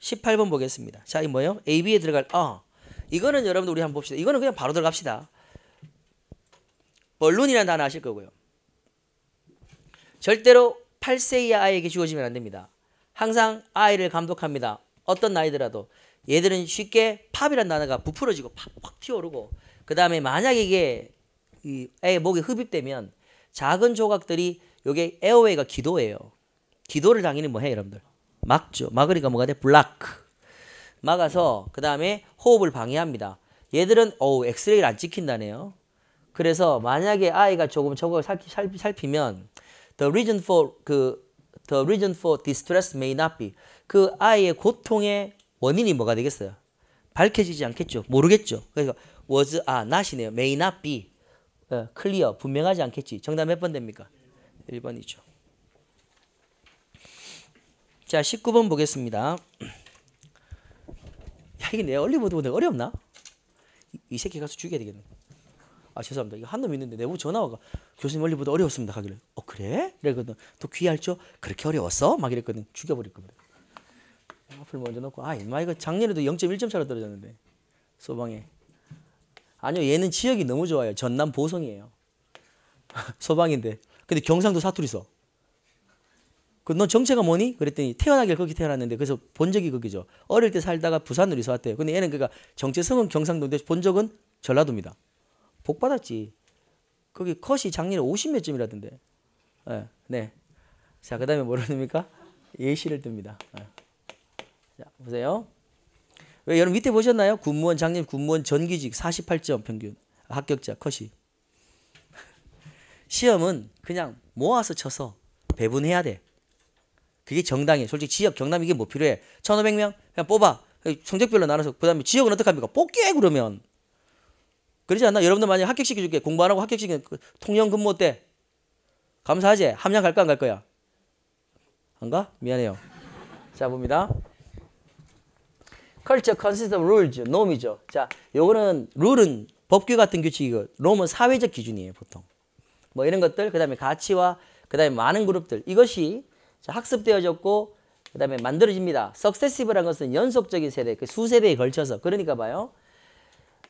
18번 보겠습니다. 자, 이 뭐예요? AB에 들어갈, 어. 이거는 여러분들 우리 한번 봅시다. 이거는 그냥 바로 들어갑시다. 벌룬이라는 단어 아실 거고요. 절대로 8세 이하 아이에게 주어지면 안 됩니다. 항상 아이를 감독합니다. 어떤 나이더라도 얘들은 쉽게 팝이란 단어가 부풀어지고 팍, 팍 튀어오르고 그 다음에 만약 이게 이애 목에 흡입되면 작은 조각들이 요게 에어웨이가 기도예요. 기도를 당연히 뭐해 여러분들 막죠. 막으니까 뭐가 돼? 블락. 크 막아서 그 다음에 호흡을 방해합니다. 얘들은 어우 엑스레이를 안 찍힌다네요. 그래서 만약에 아이가 조금 저걸 살피, 살피, 살피면 the reason for 그 the reason for distress may not be 그 아이의 고통의 원인이 뭐가 되겠어요? 밝혀지지 않겠죠. 모르겠죠. 그러니까 was 아 not이네요. may not be 어, 예, 클리어 분명하지 않겠지. 정답 몇 번 됩니까? 1번이죠. 자 19번 보겠습니다. 야 이게 내 얼리버드 보는 어렵나? 이, 이, 새끼 가서 죽여야 되겠네. 아 죄송합니다. 이거 한놈 있는데 내부 전화가 교수님 얼리버드 어려웠습니다. 하길래 어 그래? 그랬거든또 귀할죠? 그렇게 어려웠어? 막 이랬거든. 죽여버릴 겁니다. 앞을 먼저 놓고 아 임마 이거 작년에도 0.1점 차로 떨어졌는데 소방에 아니요 얘는 지역이 너무 좋아요 전남 보성이에요 *laughs* 소방인데 근데 경상도 사투리 써 그너 정체가 뭐니? 그랬더니 태어나길 거기 태어났는데 그래서 본 적이 거기죠. 어릴 때 살다가 부산으로 이사 왔대요. 근데 얘는 그니까 정체성은 경상도인데 본 적은 전라도입니다. 복 받았지. 거기 컷이 작년에 50몇 점이라던데. 예, 네. 자, 그다음에 뭐라 합니까? 예시를 듭니다. 네. 예. 자, 보세요. 왜 여러분 밑에 보셨나요? 군무원 장님 군무원 전기직 48점 평균 합격자 컷이 *laughs* 시험은 그냥 모아서 쳐서 배분해야 돼. 그게 정당해. 솔직히 지역 경남 이게 뭐 필요해. 1,500명 그냥 뽑아. 성적별로 나눠서 그다음에 지역은 어떡합니까? 뽑게 그러면. 그러지 않나? 여러분들 만약 합격시켜 줄게. 공부 안 하고 합격시켜 통영 근무 때 감사하지? 함양 갈까 안 갈 거야? 안 가? 미안해요. 자, 봅니다. 컬처 컨시스턴 룰즈 놈이죠. 자, 요거는 룰은 법규 같은 규칙이고 놈은 사회적 기준이에요, 보통. 뭐 이런 것들, 그다음에 가치와 그다음에 많은 그룹들 이것이 학습되어졌고 그다음에 만들어집니다. 석세시브라는 것은 연속적인 세대, 그 수세대에 걸쳐서 그러니까 봐요.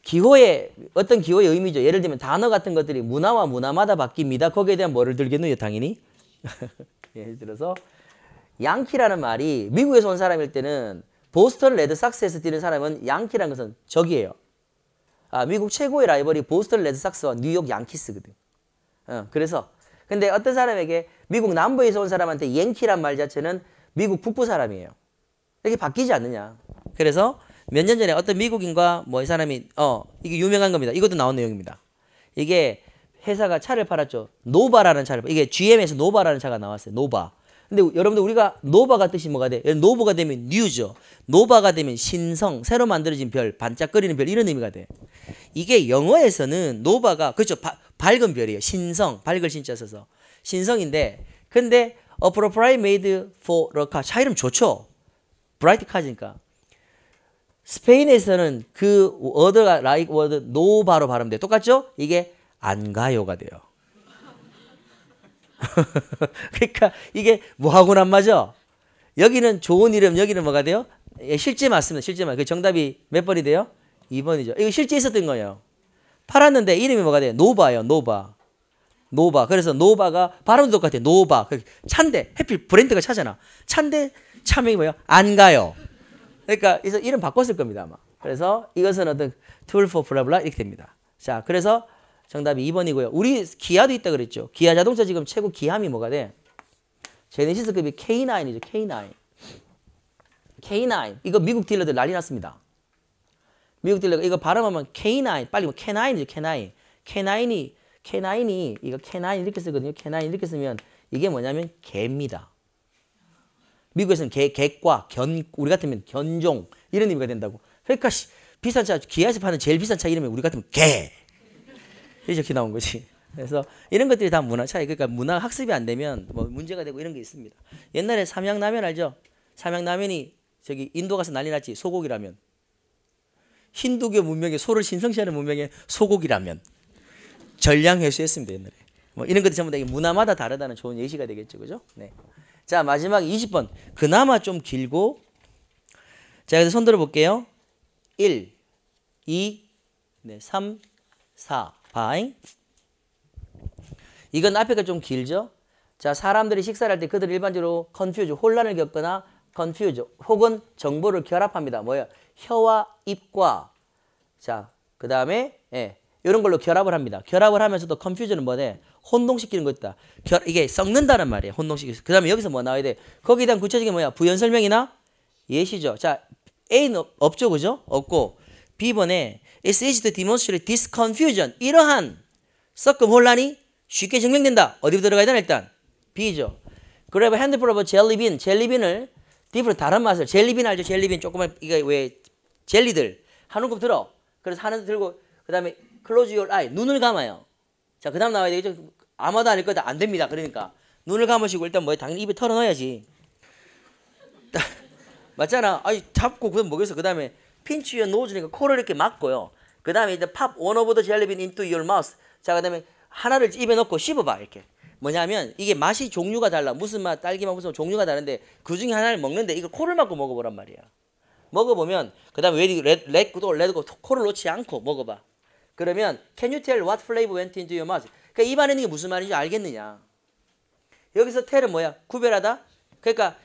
기호의 어떤 기호의 의미죠. 예를 들면 단어 같은 것들이 문화와 문화마다 바뀝니다. 거기에 대한 뭐를 들겠느냐 당연히. *laughs* 예를 들어서 양키라는 말이 미국에서 온 사람일 때는 보스턴 레드삭스에서 뛰는 사람은 양키라는 것은 적이에요. 아, 미국 최고의 라이벌이 보스턴 레드삭스와 뉴욕 양키스거든. 어, 그래서 근데 어떤 사람에게 미국 남부에서 온 사람한테 양키란말 자체는 미국 북부 사람이에요. 이렇게 바뀌지 않느냐. 그래서 몇 년 전에 어떤 미국인과 뭐 이 사람이 어 이게 유명한 겁니다. 이것도 나온 내용입니다. 이게 회사가 차를 팔았죠. 노바라는 차를 이게 GM에서 노바라는 차가 나왔어요. 노바. 근데 여러분들 우리가 노바가 뜻이 뭐가 돼? 노바가 되면 뉴죠. 노바가 되면 신성, 새로 만들어진 별, 반짝거리는 별 이런 의미가 돼. 이게 영어에서는 노바가 그렇죠. 바, 밝은 별이에요. 신성, 밝을 신자 써서 신성인데 근데 appropriate made for a car. 차 이름 좋죠. bright car니까. 스페인에서는 그어드 h e r 가 like w 노바로 발음돼. 똑같죠? 이게 안 가요가 돼요. *laughs* 그러니까 이게 뭐하고는 안 맞아. 여기는 좋은 이름, 여기는 뭐가 돼요? 예, 실제 맞습니다. 실제 맞. 그 정답이 몇 번이 돼요? 2번이죠. 이거 실제 있었던 거예요. 팔았는데 이름이 뭐가 돼요? 노바예요. 노바. 노바. 그래서 노바가 발음도 똑같아요. 노바. 그 찬데 해필 브랜드가 차잖아. 찬데 차명이 뭐예요? 안 가요. 그러니까 그서 이름 바꿨을 겁니다 아마. 그래서 이것은 어떤 tool f o 이렇게 됩니다. 자, 그래서 정답이 2번이고요. 우리 기아도 있다 그랬죠. 기아 자동차 지금 최고 기함이 뭐가 돼? 제네시스급이 K9이죠. K9. K9. 이거 미국 딜러들 난리 났습니다. 미국 딜러가 이거 발음하면 K9. 빨리 뭐 K9이죠. K9. K9이 K9이 이거 K9 이렇게 쓰거든요. K9 이렇게 쓰면 이게 뭐냐면 개입니다. 미국에서는 개, 객과 견, 우리 같으면 견종 이런 의미가 된다고. 그러니까 비싼 차, 기아에서 파는 제일 비싼 차 이름이 우리 같으면 개. 이렇게 나온 거지. 그래서 이런 것들이 다 문화 차이. 그러니까 문화 학습이 안 되면 뭐 문제가 되고 이런 게 있습니다. 옛날에 삼양라면 알죠? 삼양라면이 저기 인도 가서 난리 났지. 소고기라면. 힌두교 문명에 소를 신성시하는 문명에 소고기라면 전량 회수했습니다 옛날에. 뭐 이런 것들 전부 다 문화마다 다르다는 좋은 예시가 되겠죠, 그죠? 네. 자 마지막 20번 그나마 좀 길고 자 그래서 손 들어볼게요. 1, 2, 네, 3, 4. by 이건 앞에가 좀 길죠? 자, 사람들이 식사를 할 때 그들 일반적으로 컨퓨즈, 혼란을 겪거나 컨퓨즈 혹은 정보를 결합합니다. 뭐예요? 혀와 입과 자, 그다음에 예. 이런 걸로 결합을 합니다. 결합을 하면서도 컨퓨즈는 뭐네? 혼동시키는 거 있다. 결, 이게 썩는다는 말이에요. 혼동시키는. 그 다음에 여기서 뭐 나와야 돼? 거기에 대한 구체적인 뭐야? 부연 설명이나 예시죠. 자, A는 없죠. 그죠? 없고 B번에 It is to demonstrate this confusion. 이러한 섞음 혼란이 쉽게 증명된다. 어디로 들어가야 되나 일단? B죠. 그래봐 핸드폰 오브 뭐 젤리빈. 젤리빈을 디프로 다른 맛을 젤리빈 알죠? 젤리빈 조그만 이게 왜 젤리들 한 움큼 들어. 그래서 하나 들고 그다음에 close your eye 눈을 감아요. 자 그다음 나와야 되겠죠? 아마도 아닐 거다 안 됩니다. 그러니까 눈을 감으시고 일단 뭐 당연히 입에 털어넣어야지. *laughs* 맞잖아. 아니 잡고 그건 먹여서 그다음에 핀치에 넣어주니까 코를 이렇게 막고요. 그 다음에 이제 팝 one of the jellybean into your mouth. 자, 그 다음에 하나를 입에 넣고 씹어봐, 이렇게. 뭐냐면 이게 맛이 종류가 달라. 무슨 맛, 딸기맛 무슨 종류가 다른데 그 중에 하나를 먹는데 이걸 코를 막고 먹어보란 말이야. 먹어보면 그 다음에 레드도 레드고 코를 놓지 않고 먹어봐. 그러면 can you tell what flavor went into your mouth? 그러니까 입안에 있는 게 무슨 말인지 알겠느냐. 여기서 tell은 뭐야? 구별하다? 그러니까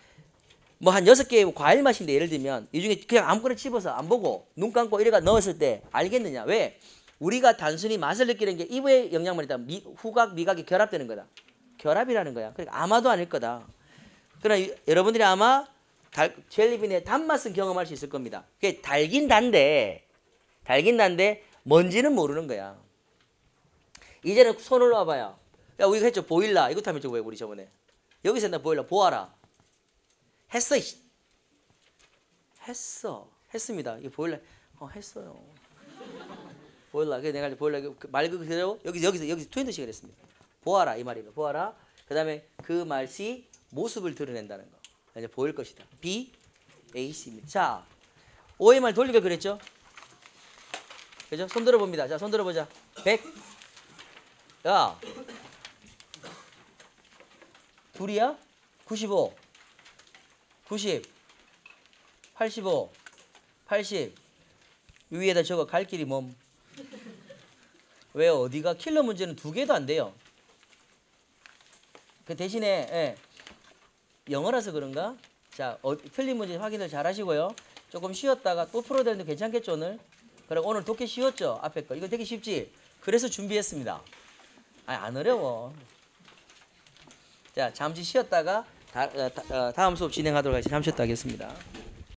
뭐한 여섯 개의 과일 맛인데 예를 들면 이 중에 그냥 아무거나 집어서 안 보고 눈 감고 이래가 넣었을 때 알겠느냐? 왜? 우리가 단순히 맛을 느끼는 게 입의 영양만이다 미, 후각, 미각이 결합되는 거다. 결합이라는 거야. 그러니까 아마도 아닐 거다. 그러나 여러분들이 아마 달, 젤리빈의 단맛은 경험할 수 있을 겁니다. 그게 달긴 단데 달긴 단데 뭔지는 모르는 거야. 이제는 손을 놔봐요. 야 우리가 했죠 보일라. 이것도 한번 했죠 왜 우리 저번에. 여기서 나 보일라 보아라. 했어. 했어. 했습니다. 이 보일러 어 했어요. 보일러 내가 보일러 그 말 그대로 여기 여기서 여기서 투핸드식을 했습니다. 보아라 이 말이에요. 보아라. 그다음에 그 말씨 모습을 드러낸다는 거. 이제 보일 것이다. B A C입니다. 자, OMR 돌리기 그랬죠? 그죠? 손 들어봅니다. 자, 손 들어보자. 100. 야. 둘이야? 95. 90, 85, 80 위에다 저거 갈 길이 멈. 왜 어디가 킬러 문제는 두 개도 안 돼요. 그 대신에 예, 영어라서 그런가? 자, 어, 틀린 문제 확인을 잘 하시고요. 조금 쉬었다가 또 풀어야 되는데 괜찮겠죠, 오늘? 그래 오늘 독해 쉬었죠 앞에 거. 이거 되게 쉽지? 그래서 준비했습니다. 아, 안 어려워. 자, 잠시 쉬었다가 다, 어, 다, 어, 다음 수업 진행하도록 하겠습니다. 잠시 쉬었다 하겠습니다.